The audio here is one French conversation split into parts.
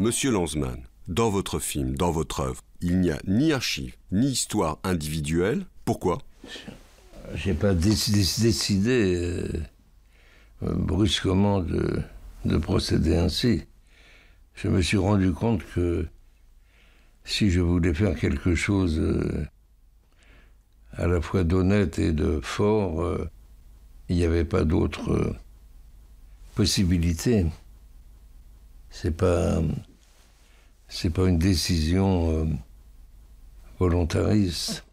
Monsieur Lanzmann, dans votre film, dans votre œuvre, il n'y a ni archives, ni histoire individuelle. Pourquoi J'ai pas décidé euh, brusquement de, procéder ainsi. Je me suis rendu compte que si je voulais faire quelque chose euh, à la fois d'honnête et de fort, euh, il n'y avait pas d'autre possibilité. C'est pas c'est pas une décision euh, volontariste.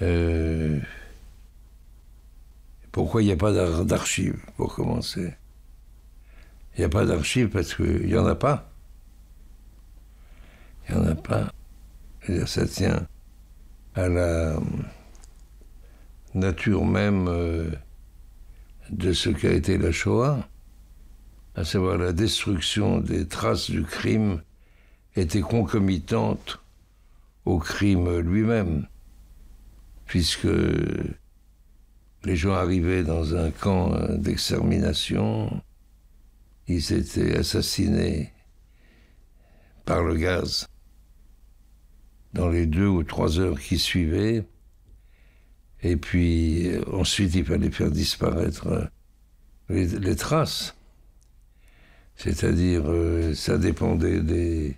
Euh, pourquoi il n'y a pas d'archives, pour commencer Il n'y a pas d'archives parce qu'il n'y en a pas. Il n'y en a pas. ça tient à la nature même euh, de ce qu'a été la Shoah à savoir la destruction des traces du crime, était concomitante au crime lui-même, puisque les gens arrivaient dans un camp d'extermination, ils étaient assassinés par le gaz. Dans les deux ou trois heures qui suivaient, et puis euh, ensuite il fallait faire disparaître euh, les, les traces. C'est-à-dire, euh, ça dépendait des.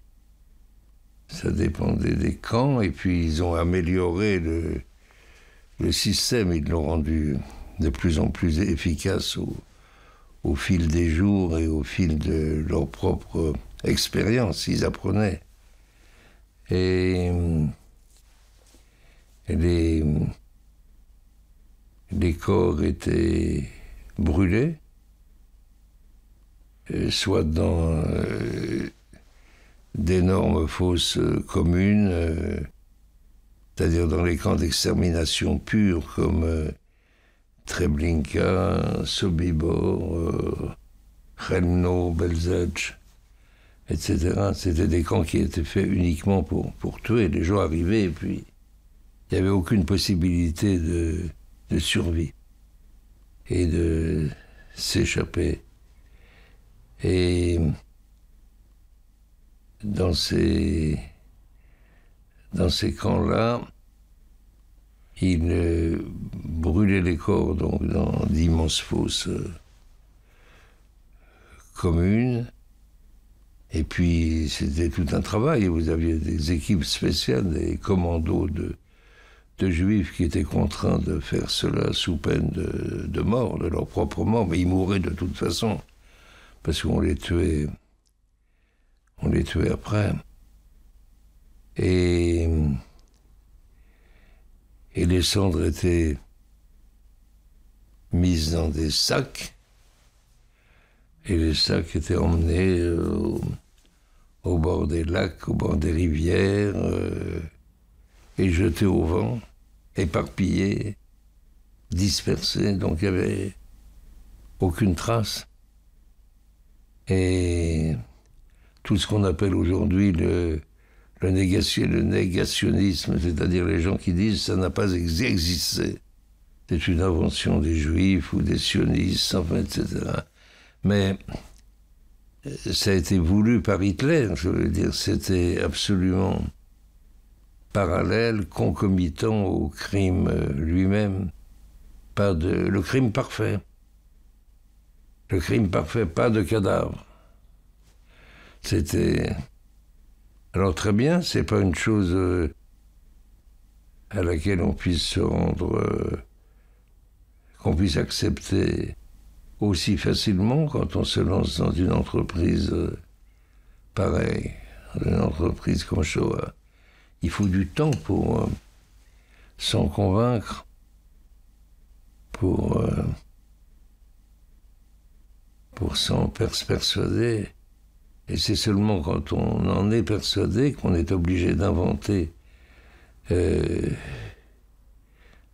Ça dépendait des camps, et puis ils ont amélioré le, système, ils l'ont rendu de plus en plus efficace au, fil des jours et au fil de leur propre expérience, ils apprenaient. Et, euh, euh, les corps étaient brûlés, euh, soit dans euh, d'énormes fosses euh, communes, c'est-à-dire dans les camps d'extermination purs comme Treblinka, Sobibor, Kremno, Belzec, etc. C'était des camps qui étaient faits uniquement pour, pour tuer. Les gens arrivaient et puis il n'y avait aucune possibilité de survie et de s'échapper. Et dans ces, dans ces camps-là, ils brûlaient les corps donc, dans d'immenses fosses euh, communes. Et puis c'était tout un travail. Vous aviez des équipes spéciales, des commandos de, de juifs qui étaient contraints de faire cela sous peine de, de mort, de leur propre mort, mais ils mouraient de toute façon parce qu'on les tuait, on les tuait après. Et, les cendres étaient mises dans des sacs, et les sacs étaient emmenés euh, au, bord des lacs, au bord des rivières, euh, et jetés au vent, éparpillés, dispersés, donc il n'y avait aucune trace. Et tout ce qu'on appelle aujourd'hui le, le, le négationnisme, c'est-à-dire les gens qui disent ça n'a pas existé, c'est une invention des juifs ou des sionistes, enfin, etc. Mais euh, ça a été voulu par Hitler, je veux dire, c'était absolument parallèle, concomitant au crime euh, lui-même, le crime parfait. Le crime parfait, pas de cadavre. C'était. Alors très bien, c'est pas une chose euh, à laquelle on puisse se rendre, euh, qu'on puisse accepter aussi facilement quand on se lance dans une entreprise euh, pareille, dans une entreprise comme Shoah. Il faut du temps pour s'en convaincre, pour pour s'en persuader. Et c'est seulement quand on en est persuadé qu'on est obligé d'inventer euh,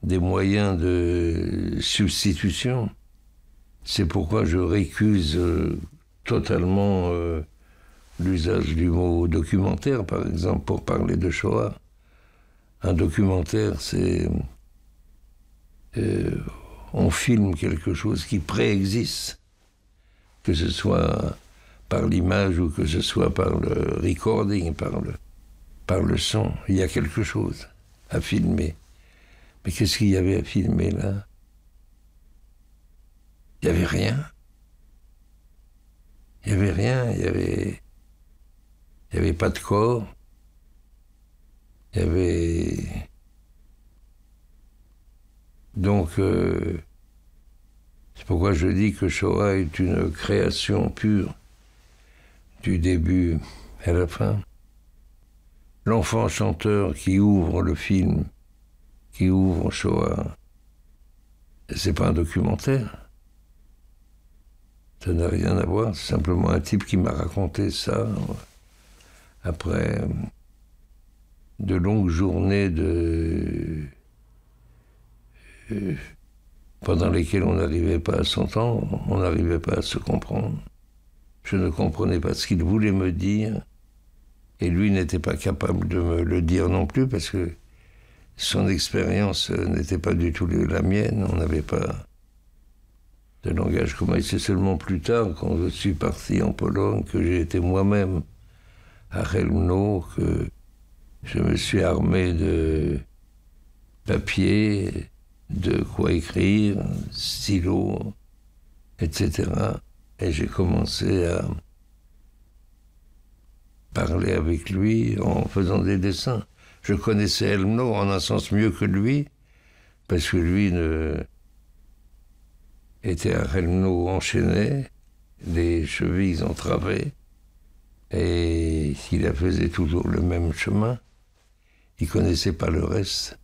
des moyens de substitution. C'est pourquoi je récuse euh, totalement euh, l'usage du mot documentaire, par exemple, pour parler de Shoah. Un documentaire, c'est... on filme quelque chose qui préexiste que ce soit par l'image ou que ce soit par le recording, par le, par le son. Il y a quelque chose à filmer. Mais qu'est-ce qu'il y avait à filmer là Il n'y avait rien. Il n'y avait rien, il n'y avait, y avait pas de corps. Il y avait... Donc, euh, pourquoi je dis que Shoah est une création pure, du début à la fin. L'enfant chanteur qui ouvre le film, qui ouvre Shoah, c'est pas un documentaire. Ça n'a rien à voir, c'est simplement un type qui m'a raconté ça après de longues journées de. Euh, pendant lesquels on n'arrivait pas à s'entendre, on n'arrivait pas à se comprendre. Je ne comprenais pas ce qu'il voulait me dire, et lui n'était pas capable de me le dire non plus, parce que son expérience euh, n'était pas du tout la mienne, on n'avait pas de langage commun. Et C'est seulement plus tard, quand je suis parti en Pologne, que j'ai été moi-même à Helmno, que je me suis armé de papier, de quoi écrire, stylo, etc. Et j'ai commencé à parler avec lui en faisant des dessins. Je connaissais Elmno en un sens mieux que lui, parce que lui ne... était à helmo enchaîné, des chevilles entravées, et il faisait toujours le même chemin. Il connaissait pas le reste.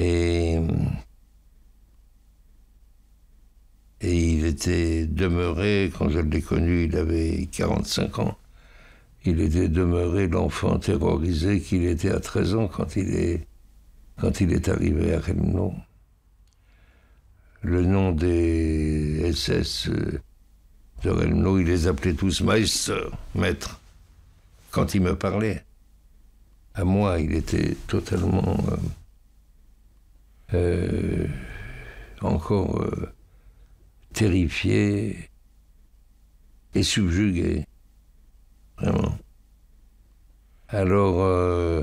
Et, il était demeuré, quand je l'ai connu, il avait 45 ans. Il était demeuré l'enfant terrorisé qu'il était à 13 ans quand il est, quand il est arrivé à Remno. Le nom des SS euh, de Remno, il les appelait tous Meister, maître, quand il me parlait. À moi, il était totalement. Euh, euh, encore euh, terrifié et subjugué. Vraiment. Alors, euh,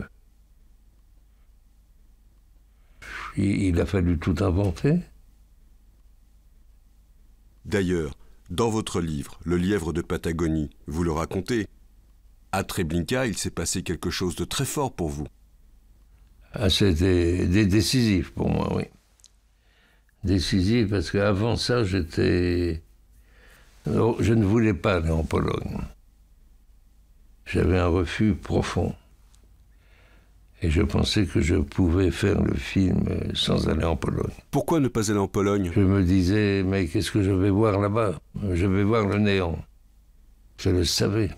il a fallu tout inventer. D'ailleurs, dans votre livre, Le lièvre de Patagonie, vous le racontez. À Treblinka, il s'est passé quelque chose de très fort pour vous. Ah, c'était décisif pour moi, oui. Décisif parce qu'avant ça, j'étais. Je ne voulais pas aller en Pologne. J'avais un refus profond. Et je pensais que je pouvais faire le film sans aller en Pologne. Pourquoi ne pas aller en Pologne Je me disais, mais qu'est-ce que je vais voir là-bas Je vais voir le néant. Je le savais.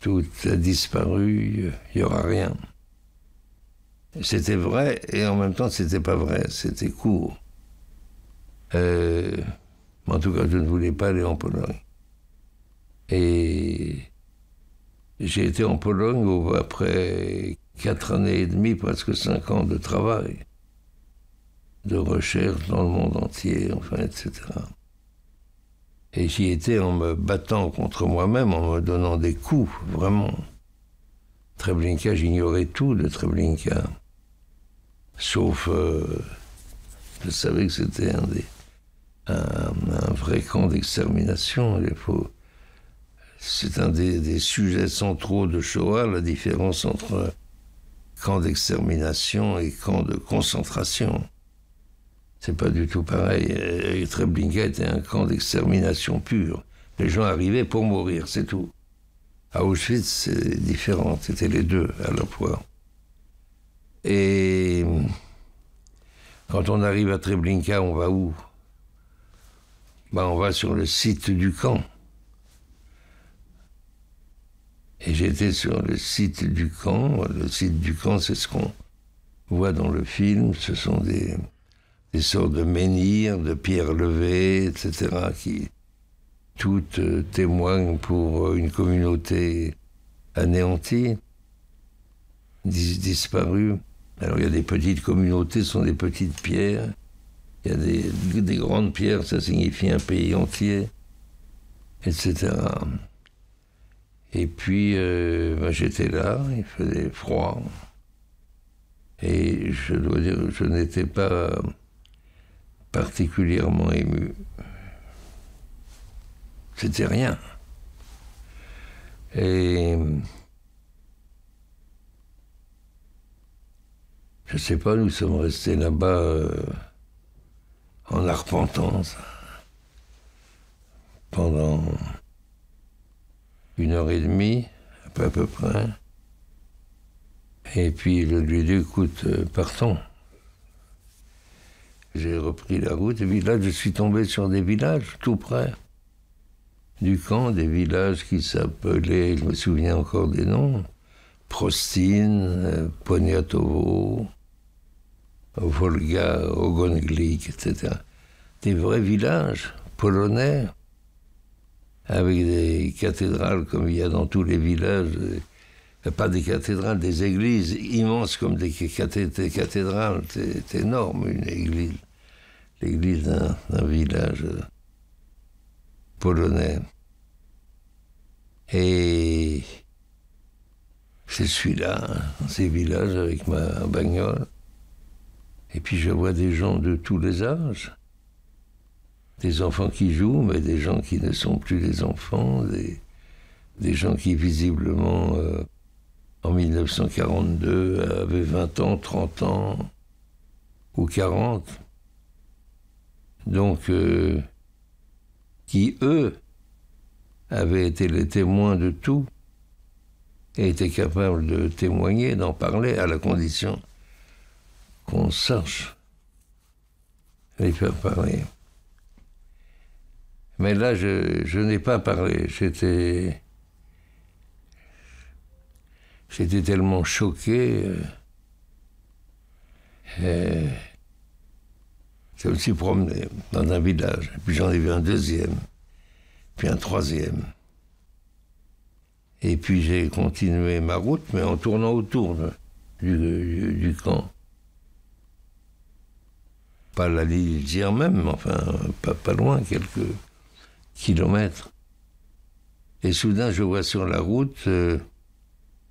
Tout a disparu, il n'y aura rien. C'était vrai et en même temps c'était pas vrai, c'était court. Euh, en tout cas, je ne voulais pas aller en Pologne. Et j'ai été en Pologne après quatre années et demie, presque cinq ans de travail, de recherche dans le monde entier, enfin, etc. Et j'y étais en me battant contre moi-même, en me donnant des coups, vraiment. Treblinka, j'ignorais tout de Treblinka. Sauf, euh, je savais que c'était un, vrai camp d'extermination, C'est un des, sujets centraux de Shoah, la différence entre camp d'extermination et camp de concentration. C'est pas du tout pareil. Et Treblinka était un camp d'extermination pure. Les gens arrivaient pour mourir, c'est tout. À Auschwitz, c'est différent. C'était les deux à leur fois. Et quand on arrive à Treblinka, on va où ben, On va sur le site du camp. Et j'étais sur le site du camp. Le site du camp, c'est ce qu'on voit dans le film. Ce sont des, des sortes de menhirs, de pierres levées, etc., qui toutes euh, témoignent pour euh, une communauté anéantie, disparue. Alors il y a des petites communautés, ce sont des petites pierres. Il y a des, grandes pierres, ça signifie un pays entier, etc. Et puis euh, j'étais là, il faisait froid. Et je dois dire, je n'étais pas particulièrement ému. C'était rien. Et Je ne sais pas, nous sommes restés là-bas euh, en arpentance pendant une heure et demie, à peu, près. Et puis le lui dit écoute, euh, partons. J'ai repris la route et puis là je suis tombé sur des villages tout près du camp, des villages qui s'appelaient, je me souviens encore des noms, Prostine, euh, Poniatovo, Volga, au etc. Des vrais villages polonais, avec des cathédrales comme il y a dans tous les villages, euh, pas des cathédrales, des églises immenses comme des, cathédrales, c'est énorme une église, l'église d'un village euh, polonais. Et je suis là, ces villages, avec ma bagnole. Et puis je vois des gens de tous les âges. Des enfants qui jouent, mais des gens qui ne sont plus des enfants, des, gens qui visiblement, euh, en 1942, avaient 20 ans, 30 ans ou 40. Donc, euh, qui, eux, avaient été les témoins de tout et étaient capables de témoigner, d'en parler, à la condition qu'on sache les faire parler. Mais là, je, n'ai pas parlé. J'étais. J'étais tellement choqué. Euh, euh, je me suis promené dans un village, puis j'en ai vu un deuxième, puis un troisième. Et puis j'ai continué ma route, mais en tournant autour du camp pas la Lille dire même, enfin, pas, pas loin, quelques kilomètres. Et soudain, je vois sur la route euh,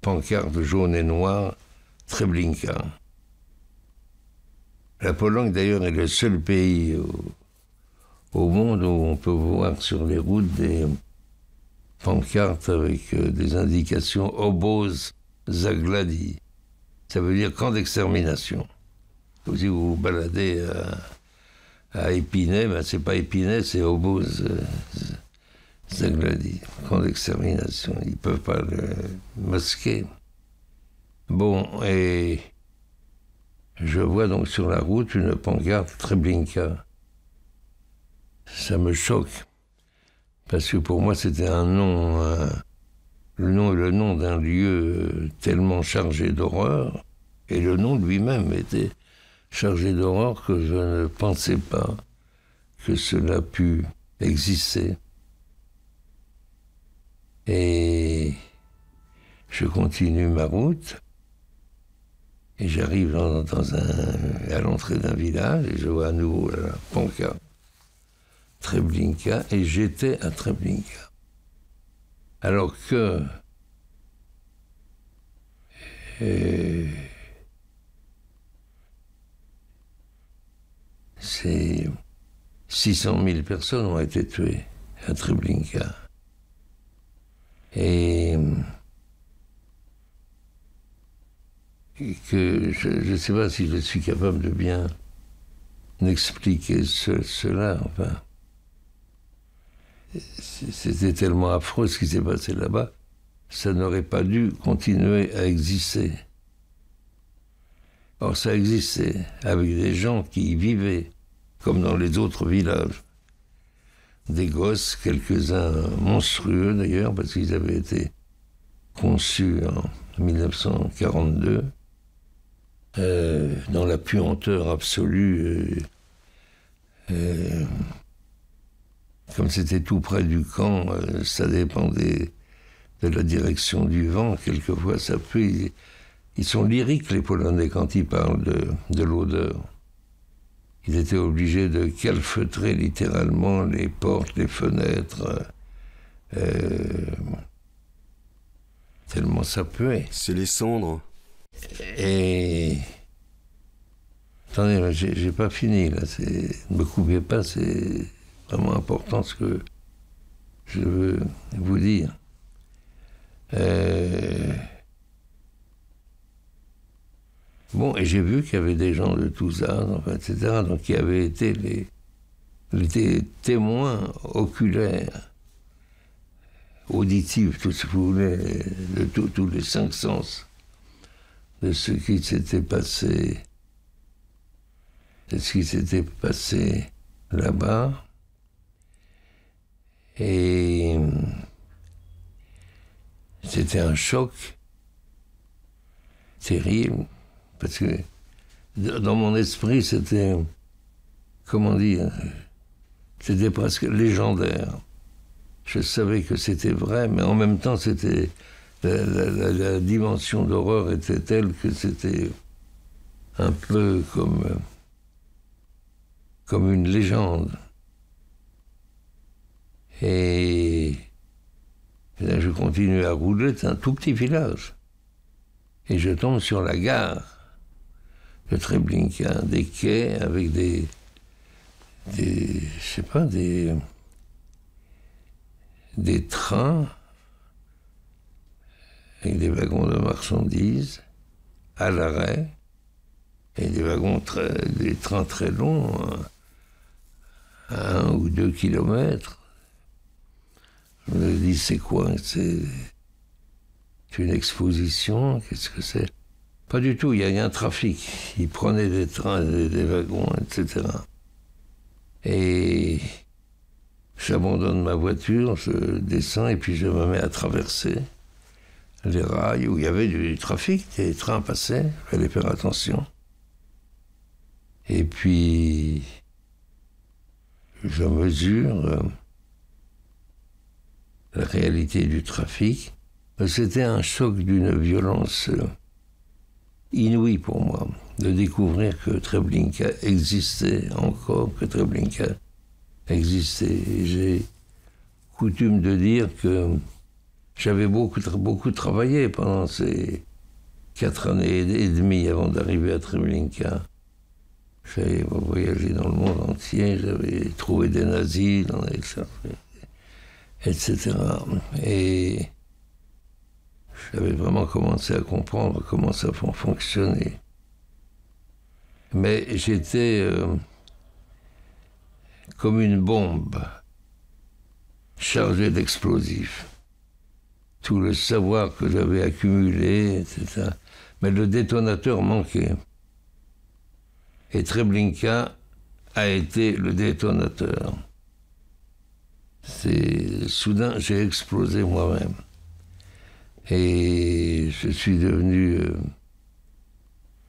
pancarte jaune et noire, Treblinka. La Pologne, d'ailleurs, est le seul pays au, monde où on peut voir sur les routes des pancartes avec euh, des indications Oboz Zagladi. Ça veut dire camp d'extermination. Vous si vous vous baladez euh, à, Épinay, ben, c'est pas Épinay, c'est Obose, Zagladi, camp d'extermination. Ils peuvent pas le masquer. Bon, et je vois donc sur la route une pancarte Treblinka. Ça me choque, parce que pour moi c'était un nom, euh, le nom le nom d'un lieu euh, tellement chargé d'horreur, et le nom lui-même était chargé d'aurore que je ne pensais pas que cela pût exister. Et je continue ma route et j'arrive dans, à l'entrée d'un village et je vois à nouveau la Ponca, Treblinka, et j'étais à Treblinka. Alors que euh, 600 000 personnes ont été tuées à Treblinka. Et que je ne sais pas si je suis capable de bien expliquer cela. Enfin, c'était tellement affreux ce qui s'est passé là-bas, ça n'aurait pas dû continuer à exister. Or, ça existait avec des gens qui y vivaient, comme dans les autres villages. Des gosses, quelques-uns monstrueux d'ailleurs, parce qu'ils avaient été conçus en 1942, euh, dans la puanteur absolue. Euh, euh, comme c'était tout près du camp, ça dépendait de la direction du vent. Quelquefois, ça Ils, sont lyriques, les Polonais, quand ils parlent de l'odeur. Il était obligé de calfeutrer littéralement les portes, les fenêtres, euh, tellement ça puait. C'est les cendres. Et. Attendez, j'ai pas fini là. Ne me coupez pas, c'est vraiment important ce que je veux vous dire. Euh, Bon, et j'ai vu qu'il y avait des gens de tous âges, etc., donc qui avaient été les, témoins oculaires, auditifs, tout ce que vous voulez, de tous les cinq sens, de ce qui s'était passé, de ce qui s'était passé là-bas. Et c'était un choc terrible. Parce que dans mon esprit, c'était, comment dire, c'était presque légendaire. Je savais que c'était vrai, mais en même temps, c'était la, dimension d'horreur était telle que c'était un peu comme, comme une légende. Et je continue à rouler, c'est un tout petit village. Et je tombe sur la gare le Treblinka, des quais avec des. des. je sais pas, des. des trains avec des wagons de marchandises à l'arrêt et des wagons très, des trains très longs à hein, un ou deux kilomètres. Je me dis c'est quoi C'est une exposition Qu'est-ce que c'est pas du tout, il y a un trafic. Ils prenaient des trains, des, wagons, etc. Et j'abandonne ma voiture, je descends et puis je me mets à traverser les rails où il y avait du, trafic, des trains passaient, il fallait faire attention. Et puis, je mesure euh, la réalité du trafic. C'était un choc d'une violence. Euh, inouï pour moi de découvrir que Treblinka existait encore, que Treblinka existait. J'ai coutume de dire que j'avais beaucoup, beaucoup travaillé pendant ces quatre années et demie avant d'arriver à Treblinka. J'avais voyagé dans le monde entier, j'avais trouvé des nazis, etc. Et j'avais vraiment commencé à comprendre comment ça fonctionnait. Mais j'étais euh, comme une bombe chargée d'explosifs. Tout le savoir que j'avais accumulé, etc. Mais le détonateur manquait. Et Treblinka a été le détonateur. soudain, j'ai explosé moi-même. Et je suis devenu euh,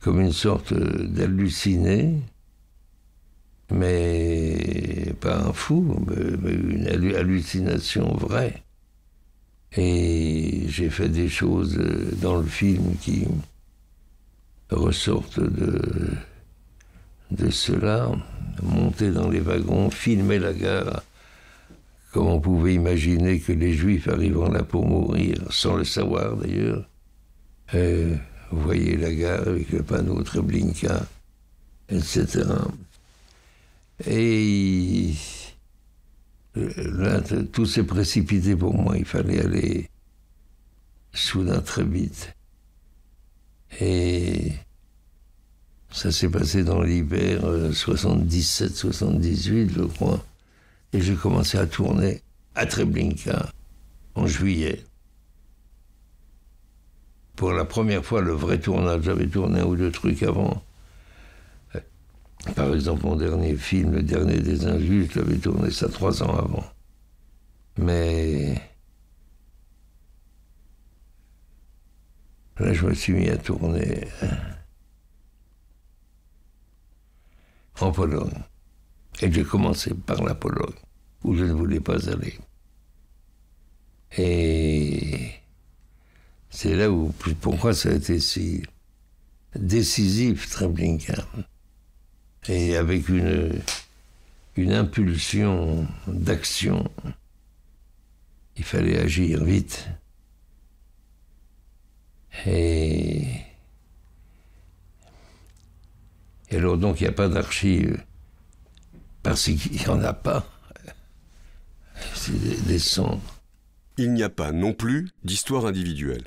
comme une sorte euh, d'halluciné, mais pas un fou, mais, une hallucination vraie. Et j'ai fait des choses euh, dans le film qui ressortent de, de cela, monter dans les wagons, filmer la gare on pouvait imaginer que les Juifs arrivant là pour mourir, sans le savoir d'ailleurs, euh, voyez la gare avec le panneau Treblinka, etc. Et tout s'est précipité pour moi. Il fallait aller soudain très vite. Et ça s'est passé dans l'hiver 77-78, euh, je crois. Et j'ai commencé à tourner à Treblinka en juillet. Pour la première fois, le vrai tournage, j'avais tourné un ou deux trucs avant. Par exemple, mon dernier film, Le Dernier des Injustes, j'avais tourné ça trois ans avant. Mais. Là, je me suis mis à tourner hein, en Pologne. Et j'ai commencé par la Pologne, où je ne voulais pas aller. Et c'est là où, pourquoi ça a été si décisif, Treblinka. Et avec une, une impulsion d'action, il fallait agir vite. Et, et alors donc il n'y a pas d'archives parce qu'il n'y en a pas. C'est des, Il n'y a pas non plus d'histoire individuelle.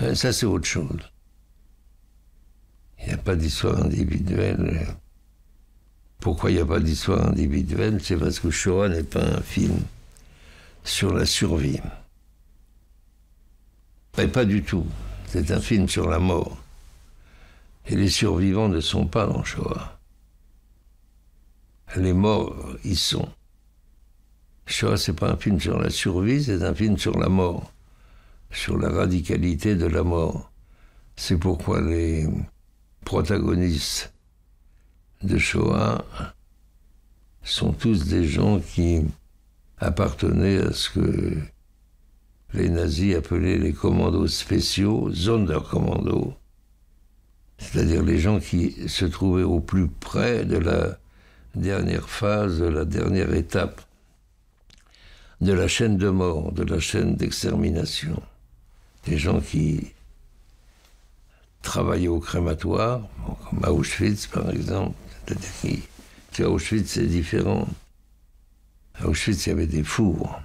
Euh, ça, c'est autre chose. Il n'y a pas d'histoire individuelle. Pourquoi il n'y a pas d'histoire individuelle C'est parce que Shoah n'est pas un film sur la survie. pas du tout. C'est un film sur la mort. Et les survivants ne sont pas dans Shoah les morts y sont. Shoah, c'est pas un film sur la survie, c'est un film sur la mort, sur la radicalité de la mort. C'est pourquoi les protagonistes de Shoah sont tous des gens qui appartenaient à ce que les nazis appelaient les commandos spéciaux, commando c'est-à-dire les gens qui se trouvaient au plus près de la dernière phase, la dernière étape de la chaîne de mort, de la chaîne d'extermination. Des gens qui travaillaient au crématoire, comme à Auschwitz par exemple, à Auschwitz c'est différent. À Auschwitz il y avait des fours.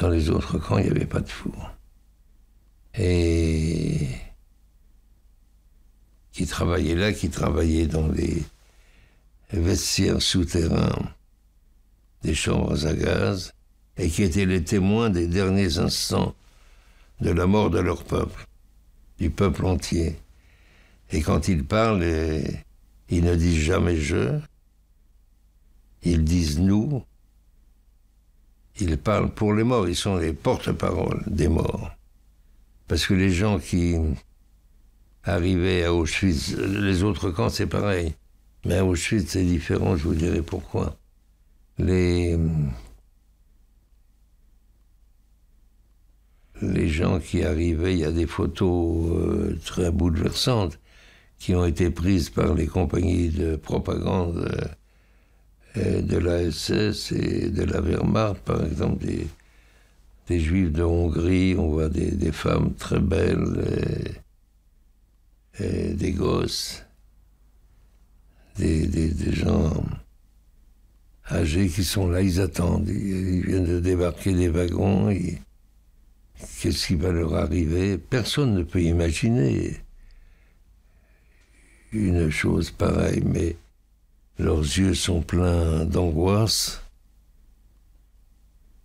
Dans les autres camps il n'y avait pas de fours. Et qui travaillaient là, qui travaillaient dans les vestiaires souterrains, des chambres à gaz, et qui étaient les témoins des derniers instants de la mort de leur peuple, du peuple entier. Et quand ils parlent, ils ne disent jamais je, ils disent nous, ils parlent pour les morts, ils sont les porte-parole des morts. Parce que les gens qui arrivaient à Auschwitz, les autres camps, c'est pareil. Mais à Auschwitz, c'est différent, je vous dirai pourquoi. Les, gens qui arrivaient, il y a des photos euh, très bouleversantes qui ont été prises par les compagnies de propagande euh, euh, de l'ASS et de la Wehrmacht, par exemple des, juifs de Hongrie, on voit des, femmes très belles, et des gosses des, des, des, gens âgés qui sont là, ils attendent, ils, viennent de débarquer des wagons, et qu'est-ce qui va leur arriver Personne ne peut imaginer une chose pareille, mais leurs yeux sont pleins d'angoisse,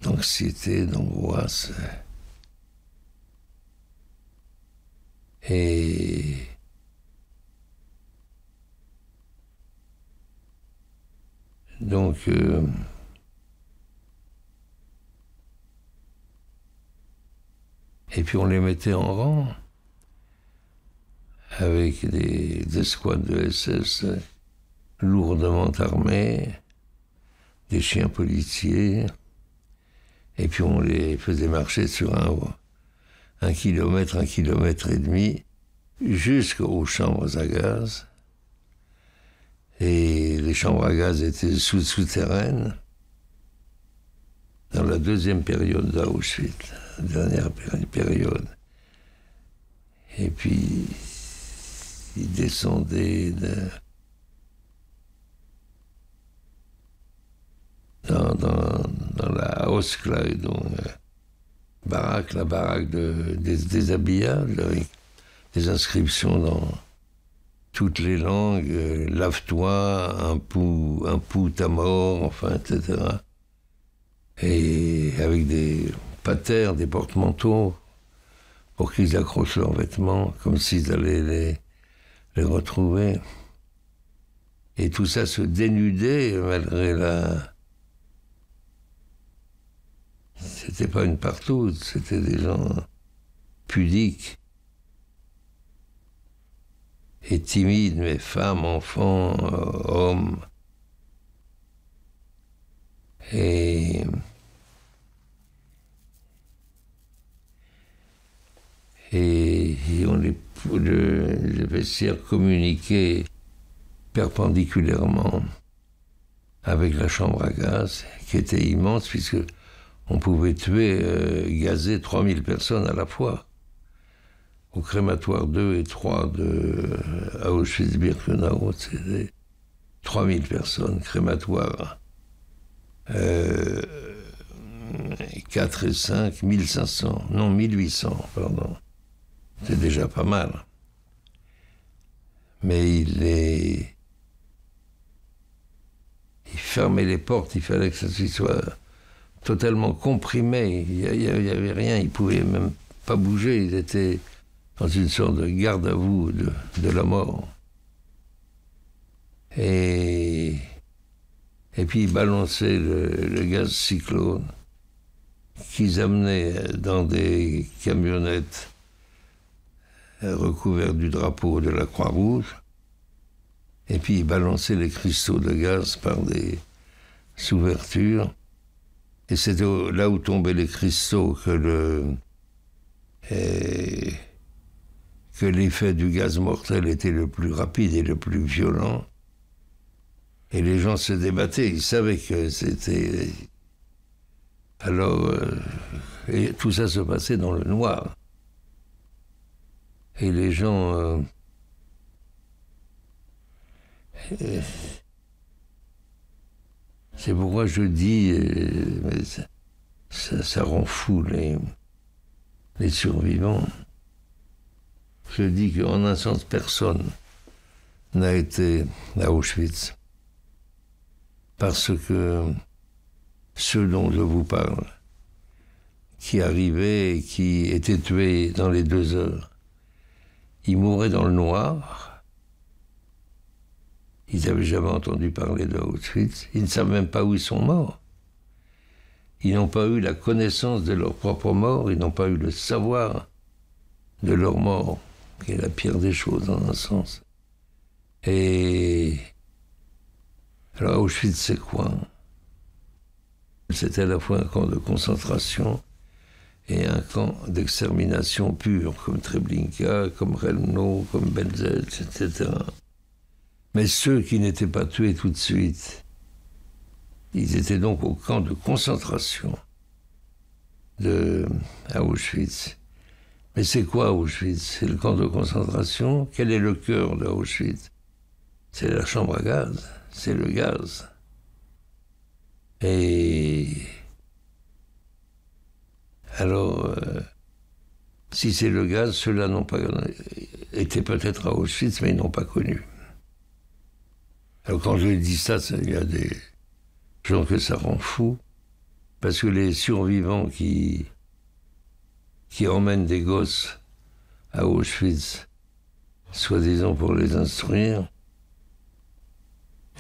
d'anxiété, d'angoisse. Et Donc. Euh, et puis on les mettait en rang avec des, escouades de SS lourdement armés, des chiens policiers, et puis on les faisait marcher sur un, un kilomètre, un kilomètre et demi, jusqu'aux chambres à gaz. Et les chambres à gaz étaient sous-souterraines. Dans la deuxième période d'Auschwitz, dernière période. Et puis, ils descendaient dans, la hausse, donc, euh, la baraque de, des, des avec des inscriptions dans toutes les langues, euh, lave-toi, un pou, un pou ta mort, enfin, etc. Et avec des patères, des porte-manteaux, pour qu'ils accrochent leurs vêtements, comme s'ils allaient les, les retrouver. Et tout ça se dénudait malgré la. C'était pas une partout, c'était des gens pudiques et timide, mais femmes, enfants, euh, hommes. Et et, on les, pouvait le perpendiculairement avec la chambre à gaz, qui était immense, puisque on pouvait tuer, euh, gazer 3000 personnes à la fois au crématoire 2 et 3 de à euh, Auschwitz-Birkenau. C'était 3000 personnes, crématoire 4 euh, et 5, 1500, non 1800, pardon. C'est déjà pas mal. Mais il est... Il fermait les portes, il fallait que ça soit totalement comprimé. Il n'y avait rien, il pouvait même pas bouger, Ils étaient dans une sorte de garde à vous de, la mort. Et, et puis ils balançaient le, gaz cyclone qu'ils amenaient dans des camionnettes euh, recouvertes du drapeau de la Croix-Rouge. Et puis ils balançaient les cristaux de gaz par des ouvertures. Et c'était là où tombaient les cristaux que le. Euh, que l'effet du gaz mortel était le plus rapide et le plus violent. Et les gens se débattaient, ils savaient que c'était... Alors, euh, et tout ça se passait dans le noir. Et les gens... Euh, euh, c'est pourquoi je dis, ça, rend fou les, les survivants. Je dis qu'en un sens, personne n'a été à Auschwitz. Parce que ceux dont je vous parle, qui arrivaient et qui étaient tués dans les deux heures, ils mouraient dans le noir. Ils n'avaient jamais entendu parler de Auschwitz. Ils ne savent même pas où ils sont morts. Ils n'ont pas eu la connaissance de leur propre mort. Ils n'ont pas eu le savoir de leur mort qui est la pire des choses dans un sens. Et alors Auschwitz, c'est quoi C'était à la fois un camp de concentration et un camp d'extermination pure, comme Treblinka, comme Relno, comme Benzel, etc. Mais ceux qui n'étaient pas tués tout de suite, ils étaient donc au camp de concentration de, à Auschwitz. Mais c'est quoi Auschwitz C'est le camp de concentration Quel est le cœur de Auschwitz C'est la chambre à gaz, c'est le gaz. Et alors, euh, si c'est le gaz, ceux-là n'ont pas étaient peut-être à Auschwitz, mais ils n'ont pas connu. Alors quand je dis ça, il y a des gens que ça rend fou, parce que les survivants qui qui emmène des gosses à Auschwitz, soi-disant pour les instruire,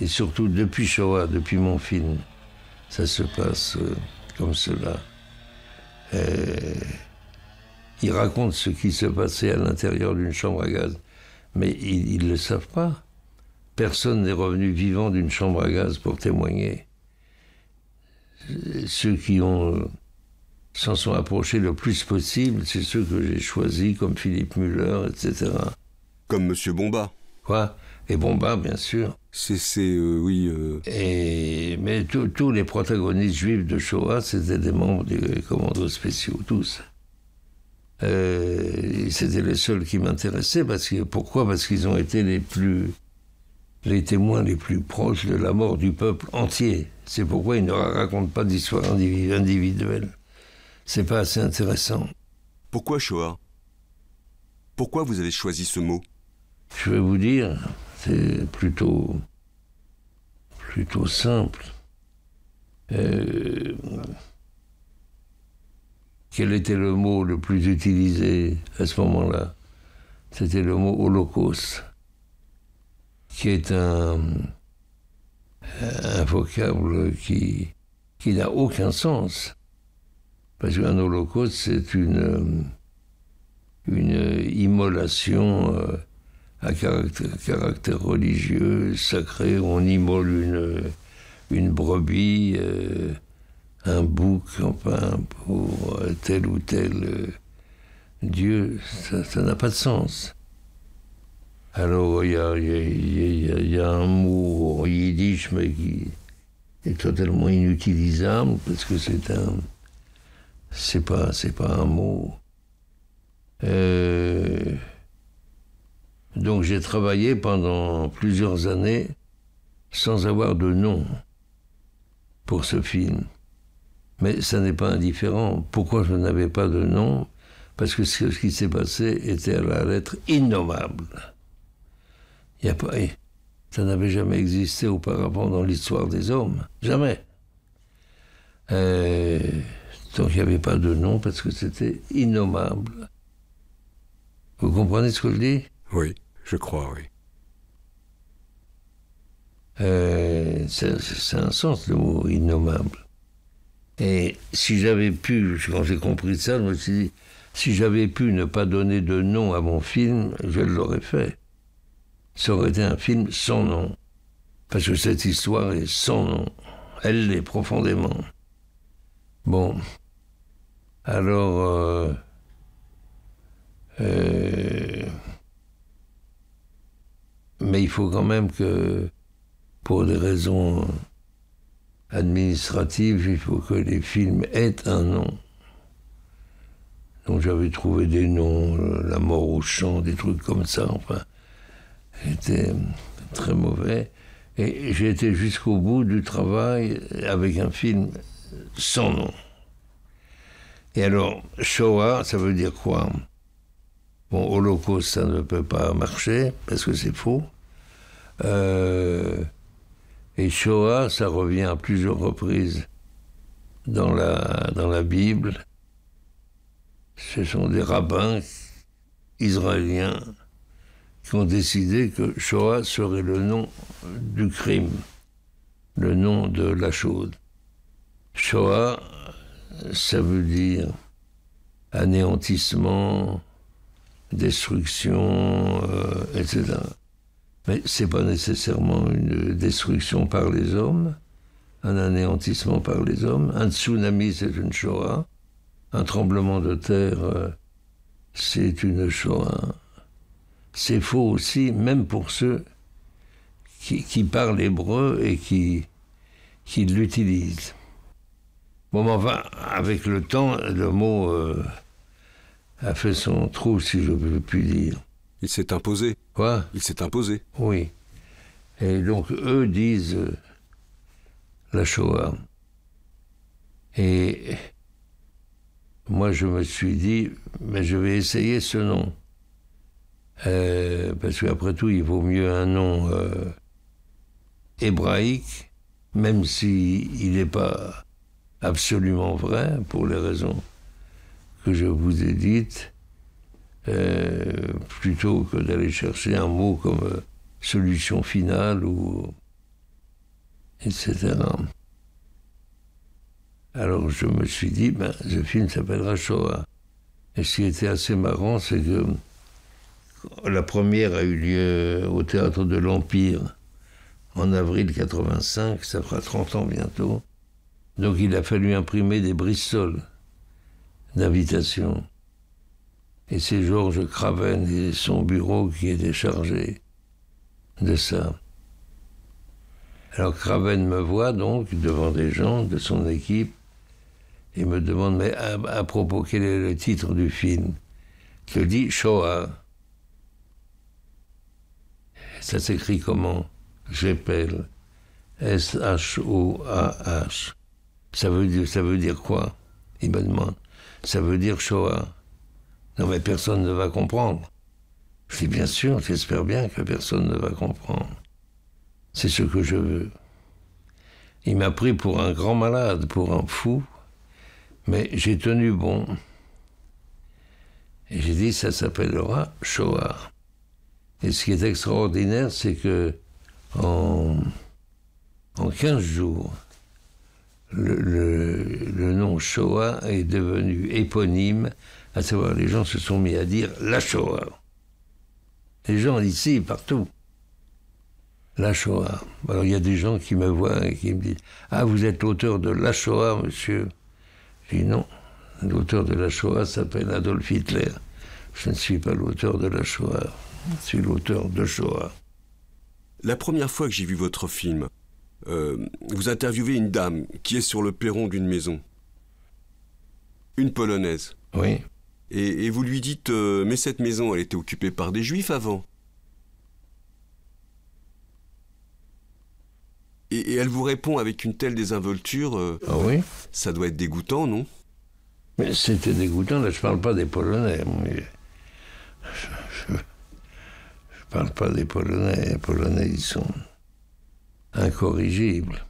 et surtout depuis Shoah, depuis mon film, ça se passe euh, comme cela. Il euh, ils racontent ce qui se passait à l'intérieur d'une chambre à gaz, mais ils ne le savent pas. Personne n'est revenu vivant d'une chambre à gaz pour témoigner. Euh, ceux qui ont s'en sont approchés le plus possible, c'est ceux que j'ai choisis, comme Philippe Muller, etc. Comme Monsieur Bomba. Quoi Et Bomba, bien sûr. C'est, c'est, euh, oui. Euh, et, mais tous les protagonistes juifs de Shoah, c'était des membres des commandos spéciaux, tous. Euh, c'était les seuls qui m'intéressaient, parce que, pourquoi Parce qu'ils ont été les plus les témoins les plus proches de la mort du peuple entier. C'est pourquoi ils ne racontent pas d'histoire individuelle c'est pas assez intéressant. Pourquoi Shoah Pourquoi vous avez choisi ce mot Je vais vous dire, c'est plutôt, plutôt simple. Euh, quel était le mot le plus utilisé à ce moment-là C'était le mot holocauste, qui est un, un vocable qui n'a aucun sens. Parce qu'un holocauste, c'est une, euh, une immolation euh, à caractère, religieux, sacré. On immole une, une brebis, euh, un bouc, enfin, pour tel ou tel Dieu. Ça n'a pas de sens. Alors, il y a, y a, un mot en yiddish, mais qui est totalement inutilisable, parce que c'est un c'est pas, c'est pas un mot. Euh, donc j'ai travaillé pendant plusieurs années sans avoir de nom pour ce film. Mais ça n'est pas indifférent. Pourquoi je n'avais pas de nom Parce que ce qui s'est passé était à la lettre innommable. Il y a pas, ça n'avait jamais existé auparavant dans l'histoire des hommes. Jamais. Euh, donc il n'y avait pas de nom parce que c'était innommable. Vous comprenez ce que je dis Oui, je crois, oui. c'est euh, un sens le mot innommable. Et si j'avais pu, quand j'ai compris ça, je me suis dit, si j'avais pu ne pas donner de nom à mon film, je l'aurais fait. Ça aurait été un film sans nom. Parce que cette histoire est sans nom. Elle l'est profondément. Bon, alors, euh, euh, mais il faut quand même que, pour des raisons administratives, il faut que les films aient un nom. Donc j'avais trouvé des noms, euh, La mort au champ, des trucs comme ça, enfin. C'était très mauvais. Et j'ai été jusqu'au bout du travail avec un film sans nom. Et alors, Shoah, ça veut dire quoi Bon, Holocauste, ça ne peut pas marcher, parce que c'est faux. Euh, et Shoah, ça revient à plusieurs reprises dans la, dans la Bible. Ce sont des rabbins israéliens qui ont décidé que Shoah serait le nom du crime, le nom de la chose. Shoah, ça veut dire anéantissement, destruction, euh, etc. Mais ce n'est pas nécessairement une destruction par les hommes, un anéantissement par les hommes. Un tsunami, c'est une Shoah. Un tremblement de terre, euh, c'est une Shoah. C'est faux aussi, même pour ceux qui, qui parlent hébreu et qui, qui l'utilisent avec le temps, le mot euh, a fait son trou, si je puis dire. Il s'est imposé. Quoi Il s'est imposé. Oui. Et donc, eux disent euh, la Shoah. Et moi, je me suis dit, mais je vais essayer ce nom. Euh, parce qu'après tout, il vaut mieux un nom hébraïque, même s'il il n'est pas absolument vrai pour les raisons que je vous ai dites, euh, plutôt que d'aller chercher un mot comme euh, solution finale ou etc. Alors je me suis dit, ben, ce film s'appellera Shoah. Et ce qui était assez marrant, c'est que la première a eu lieu au théâtre de l'Empire en avril 85, ça fera 30 ans bientôt. Donc il a fallu imprimer des brissoles d'invitation, Et c'est Georges Craven et son bureau qui étaient chargés de ça. Alors Craven me voit donc devant des gens de son équipe et me demande mais à, propos quel est le titre du film Je dit Shoah. Ça s'écrit comment J'appelle S-H-O-A-H. h o a h ça veut dire, ça veut dire quoi Il me demande. Ça veut dire Shoah. Non, mais personne ne va comprendre. Je dis, bien sûr, j'espère bien que personne ne va comprendre. C'est ce que je veux. Il m'a pris pour un grand malade, pour un fou, mais j'ai tenu bon. Et j'ai dit, ça s'appellera Shoah. Et ce qui est extraordinaire, c'est que en, en 15 jours, le, nom Shoah est devenu éponyme, à savoir les gens se sont mis à dire la Shoah. Les gens ici, partout. La Shoah. Alors il y a des gens qui me voient et qui me disent Ah, vous êtes l'auteur de la Shoah, monsieur Je dis non. L'auteur de la Shoah s'appelle Adolf Hitler. Je ne suis pas l'auteur de la Shoah. Je suis l'auteur de Shoah. La première fois que j'ai vu votre film, euh, vous interviewez une dame qui est sur le perron d'une maison, une polonaise. Oui. Et, vous lui dites euh, Mais cette maison, elle était occupée par des juifs avant. Et, elle vous répond avec une telle désinvolture euh, Ah oui Ça doit être dégoûtant, non Mais c'était dégoûtant, là, je parle pas des Polonais. je, je, parle pas des Polonais. Les Polonais, ils sont incorrigible.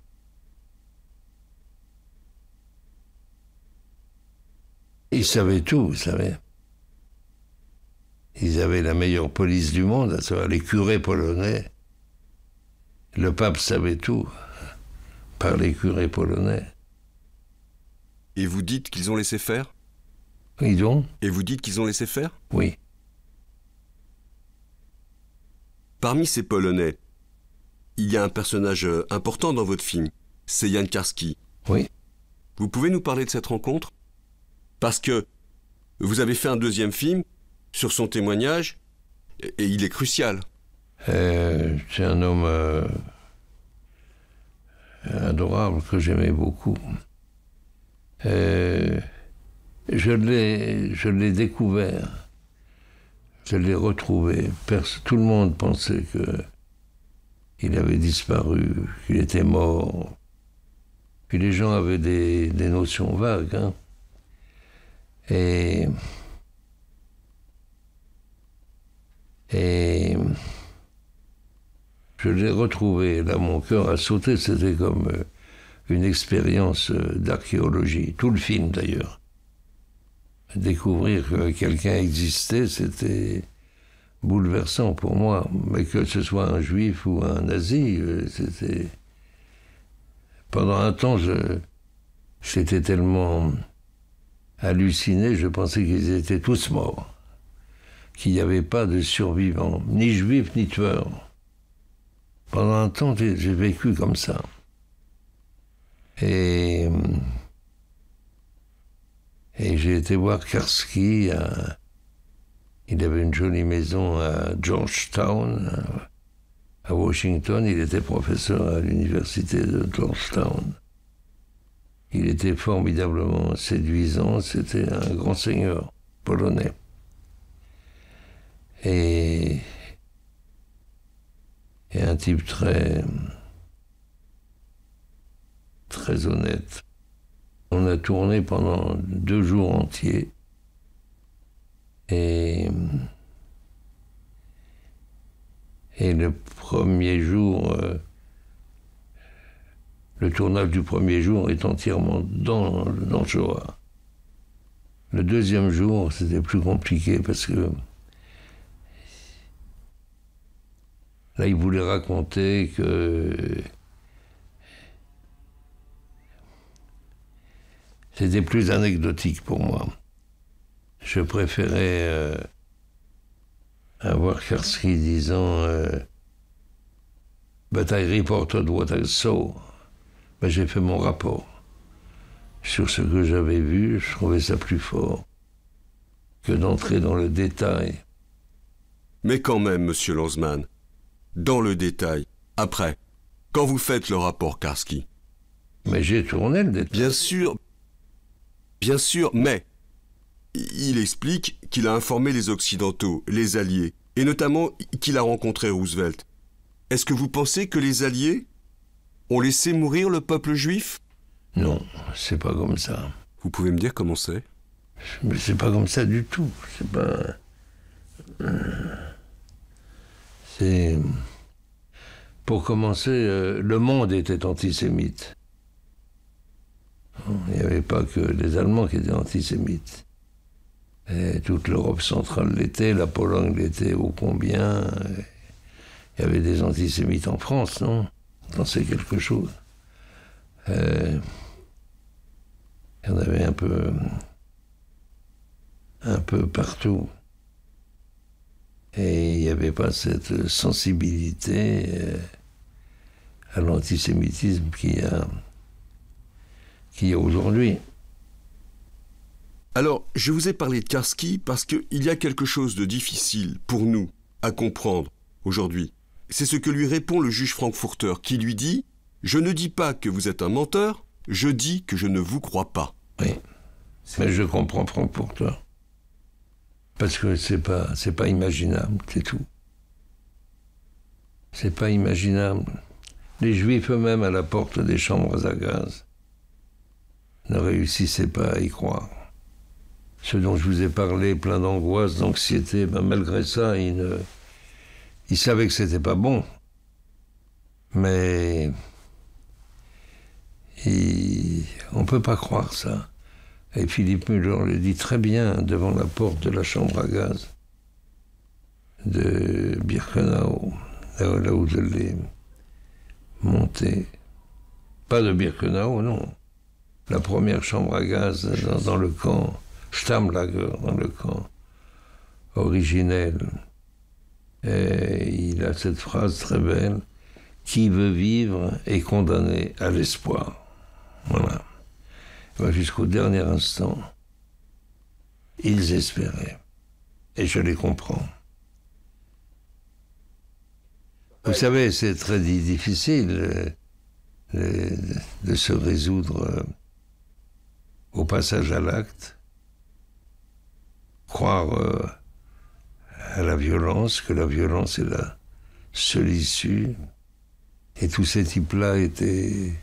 Ils savaient tout, vous savez. Ils avaient la meilleure police du monde, à savoir les curés polonais. Le pape savait tout par les curés polonais. Et vous dites qu'ils ont laissé faire Oui, donc Et vous dites qu'ils ont laissé faire Oui. Parmi ces Polonais, il y a un personnage euh, important dans votre film, c'est Yann Karski. Oui. Vous pouvez nous parler de cette rencontre Parce que vous avez fait un deuxième film sur son témoignage, et il est crucial. Euh, c'est un homme euh, adorable que j'aimais beaucoup. Euh, je l'ai découvert, je l'ai retrouvé. Tout le monde pensait que il avait disparu, qu'il était mort. Puis les gens avaient des, notions vagues. Hein. Et, et je l'ai retrouvé. Là, mon cœur a sauté. C'était comme euh, une expérience euh, d'archéologie. Tout le film, d'ailleurs. Découvrir que quelqu'un existait, c'était bouleversant pour moi, mais que ce soit un juif ou un nazi, euh, c'était. Pendant un temps, je. J'étais tellement halluciné, je pensais qu'ils étaient tous morts, qu'il n'y avait pas de survivants, ni juifs ni tueurs. Pendant un temps, j'ai vécu comme ça. Et, et j'ai été voir Karski à, il avait une jolie maison à Georgetown, à Washington. Il était professeur à l'université de Georgetown. Il était formidablement séduisant. C'était un grand seigneur polonais. Et, un type très, très honnête. On a tourné pendant deux jours entiers et, et le premier jour, euh, le tournage du premier jour est entièrement dans, le Shoah. Le deuxième jour, c'était plus compliqué parce que là, il voulait raconter que c'était plus anecdotique pour moi je préférais euh, avoir Karski disant Bataille what de saw ». Mais j'ai fait mon rapport sur ce que j'avais vu, je trouvais ça plus fort que d'entrer dans le détail. Mais quand même, monsieur Lanzmann, dans le détail, après, quand vous faites le rapport Karski. Mais j'ai tourné le détail. Bien sûr, bien sûr, mais il explique qu'il a informé les Occidentaux, les Alliés, et notamment qu'il a rencontré Roosevelt. Est-ce que vous pensez que les Alliés ont laissé mourir le peuple juif Non, c'est pas comme ça. Vous pouvez me dire comment c'est Mais c'est pas comme ça du tout. C'est pas. Euh, c'est. Pour commencer, euh, le monde était antisémite. Il n'y avait pas que les Allemands qui étaient antisémites toute l'Europe centrale l'était, la Pologne l'était ô combien. Il y avait des antisémites en France, non On quelque chose. Euh, il y en avait un peu, un peu partout. Et il n'y avait pas cette sensibilité euh, à l'antisémitisme qu'il y a aujourd'hui. Alors, je vous ai parlé de Karski parce qu'il y a quelque chose de difficile pour nous à comprendre aujourd'hui. C'est ce que lui répond le juge Frankfurter qui lui dit Je ne dis pas que vous êtes un menteur, je dis que je ne vous crois pas. Oui, mais je comprends Frankfurter. Parce que c'est pas, c'est pas imaginable, c'est tout. C'est pas imaginable. Les Juifs eux-mêmes à la porte des chambres à gaz ne réussissaient pas à y croire ce dont je vous ai parlé, plein d'angoisse, d'anxiété, ben, malgré ça, il, il savait que c'était pas bon. Mais on ne peut pas croire ça. Et Philippe Muller le dit très bien devant la porte de la chambre à gaz de Birkenau, là où je l'ai monté. Pas de Birkenau, non. La première chambre à gaz dans le camp Stammlager, le camp originel. Et il a cette phrase très belle Qui veut vivre est condamné à l'espoir. Voilà. Jusqu'au dernier instant, ils espéraient. Et je les comprends. Vous savez, c'est très difficile euh, de se résoudre euh, au passage à l'acte croire euh, à la violence, que la violence est la seule issue. Et tous ces types-là étaient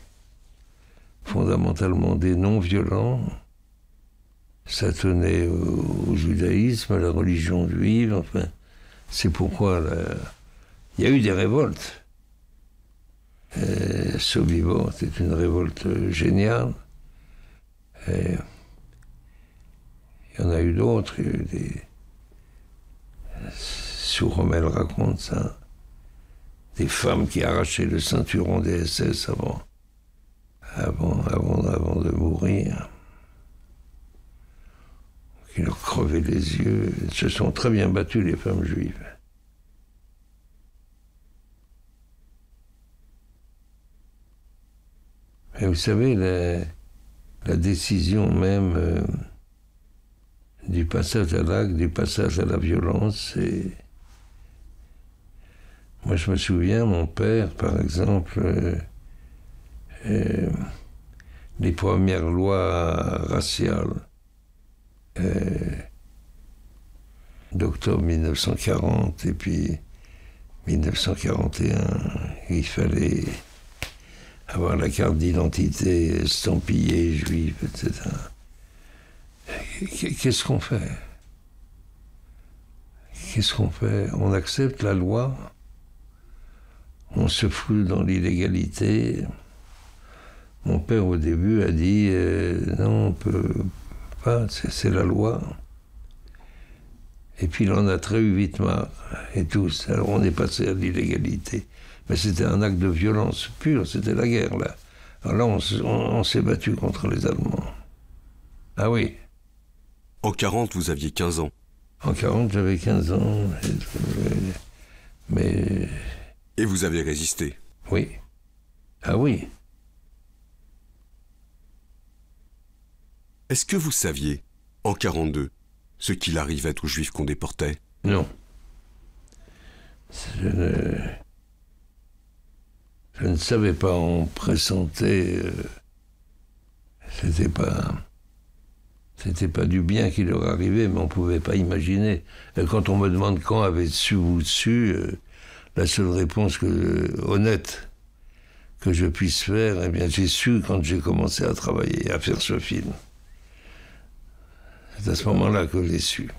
fondamentalement des non-violents. Ça tenait au, judaïsme, à la religion juive, enfin. C'est pourquoi euh, il y a eu des révoltes. Euh, Sobibor, c'est une révolte géniale. Et... Il y en a eu d'autres, il y a eu des. Souromel raconte ça. Des femmes qui arrachaient le ceinturon des SS avant, avant, avant, de mourir. Qui leur crevaient les yeux. Elles se sont très bien battues, les femmes juives. Mais vous savez, la, décision même. Euh, du passage à l'acte, du passage à la violence. Et... Moi, je me souviens, mon père, par exemple, euh, euh, les premières lois raciales euh, d'octobre 1940 et puis 1941, il fallait avoir la carte d'identité estampillée juive, etc qu'est-ce qu'on fait Qu'est-ce qu'on fait On accepte la loi, on se fout dans l'illégalité. Mon père au début a dit euh, non, on peut pas, c'est la loi. Et puis il en a très vite marre, et tous. Alors on est passé à l'illégalité. Mais c'était un acte de violence pure, c'était la guerre là. Alors là, on s'est battu contre les Allemands. Ah oui, en 40, vous aviez 15 ans. En 40, j'avais 15 ans. Mais. Et vous avez résisté Oui. Ah oui. Est-ce que vous saviez, en 42, ce qu'il arrivait aux Juifs qu'on déportait Non. Je ne... Je ne savais pas, en pressentait. Euh, c'était pas. C'était pas du bien qui leur arrivait, mais on pouvait pas imaginer. Et quand on me demande quand avait su ou su, euh, la seule réponse que, euh, honnête que je puisse faire, eh bien, j'ai su quand j'ai commencé à travailler, à faire ce film. C'est à ce moment-là que j'ai su.